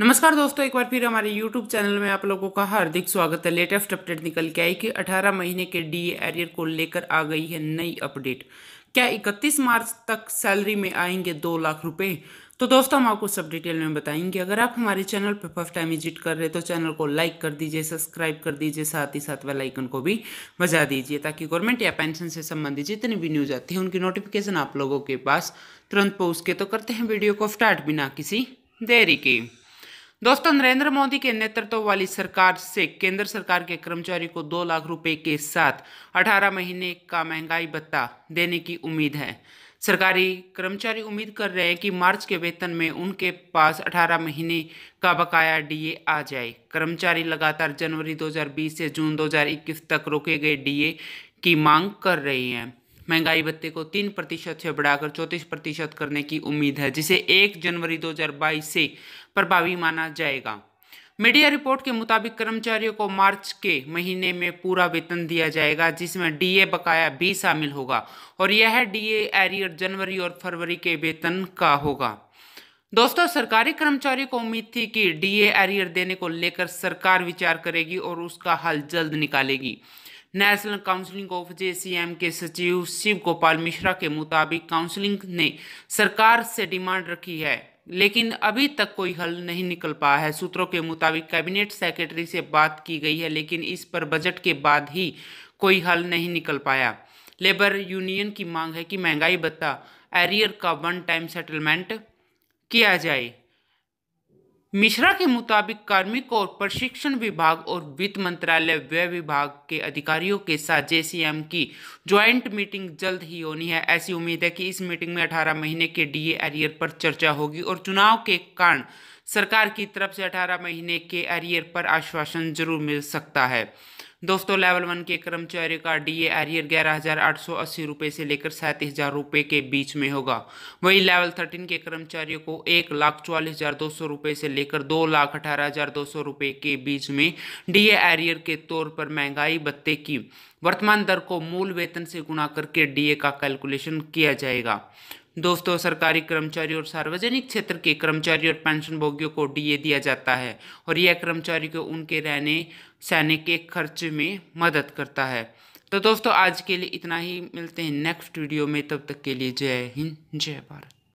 नमस्कार दोस्तों एक बार फिर हमारे यूट्यूब चैनल में आप लोगों का हार्दिक स्वागत है लेटेस्ट अपडेट निकल के आई कि 18 महीने के डी एरियर को लेकर आ गई है नई अपडेट क्या 31 मार्च तक सैलरी में आएंगे दो लाख रुपए तो दोस्तों हम आपको सब डिटेल में बताएंगे अगर आप हमारे चैनल पर फर्स्ट टाइम विजिट कर रहे तो चैनल को लाइक कर दीजिए सब्सक्राइब कर दीजिए साथ ही साथ वेलाइकन को भी बजा दीजिए ताकि गवर्नमेंट या पेंशन से संबंधित जितनी भी न्यूज आती है उनकी नोटिफिकेशन आप लोगों के पास तुरंत पहुँच के तो करते हैं वीडियो को स्टार्ट बिना किसी देरी के दोस्तों नरेंद्र मोदी के नेतृत्व वाली सरकार से केंद्र सरकार के कर्मचारी को दो लाख रुपए के साथ अठारह महीने का महंगाई भत्ता देने की उम्मीद है सरकारी कर्मचारी उम्मीद कर रहे हैं कि मार्च के वेतन में उनके पास 18 महीने का बकाया डीए आ जाए कर्मचारी लगातार जनवरी 2020 से जून 2021 तक रोके गए डीए की मांग कर रहे हैं महंगाई भत्ते को तीन प्रतिशत से बढ़ाकर चौंतीस प्रतिशत करने की उम्मीद है जिसे एक जनवरी 2022 से प्रभावी माना जाएगा मीडिया रिपोर्ट के मुताबिक कर्मचारियों को मार्च के महीने में पूरा वेतन दिया जाएगा जिसमें डीए बकाया भी शामिल होगा और यह डीए एरियर जनवरी और फरवरी के वेतन का होगा दोस्तों सरकारी कर्मचारियों को उम्मीद थी कि डीए एरियर देने को लेकर सरकार विचार करेगी और उसका हल जल्द निकालेगी नेशनल काउंसिलिंग ऑफ जेसीएम के सचिव शिव गोपाल मिश्रा के मुताबिक काउंसिलिंग ने सरकार से डिमांड रखी है लेकिन अभी तक कोई हल नहीं निकल पाया है सूत्रों के मुताबिक कैबिनेट सेक्रेटरी से बात की गई है लेकिन इस पर बजट के बाद ही कोई हल नहीं निकल पाया लेबर यूनियन की मांग है कि महंगाई भत्ता एरियर का वन टाइम सेटलमेंट किया जाए मिश्रा के मुताबिक कार्मिक और प्रशिक्षण विभाग और वित्त मंत्रालय व्यय विभाग के अधिकारियों के साथ जेसीएम की ज्वाइंट मीटिंग जल्द ही होनी है ऐसी उम्मीद है कि इस मीटिंग में 18 महीने के डीए एरियर पर चर्चा होगी और चुनाव के कारण सरकार की तरफ से 18 महीने के एरियर पर आश्वासन जरूर मिल सकता है दोस्तों लेवल वन के कर्मचारियों का डीए एरियर ग्यारह हज़ार आठ सौ अस्सी रुपये से लेकर सैंतीस हज़ार रुपये के बीच में होगा वहीं लेवल थर्टीन के कर्मचारियों को एक लाख चौवालीस हज़ार दो सौ रुपये से लेकर दो लाख अठारह हज़ार दो सौ रुपये के बीच में डीए एरियर के तौर पर महंगाई भत्ते की वर्तमान दर को मूल वेतन से गुणा करके डीए का कैलकुलेशन किया जाएगा दोस्तों सरकारी कर्मचारी और सार्वजनिक क्षेत्र के कर्मचारी और पेंशन भोगियों को डीए दिया जाता है और यह कर्मचारी को उनके रहने सहने के खर्च में मदद करता है तो दोस्तों आज के लिए इतना ही मिलते हैं नेक्स्ट वीडियो में तब तक के लिए जय हिंद जय भारत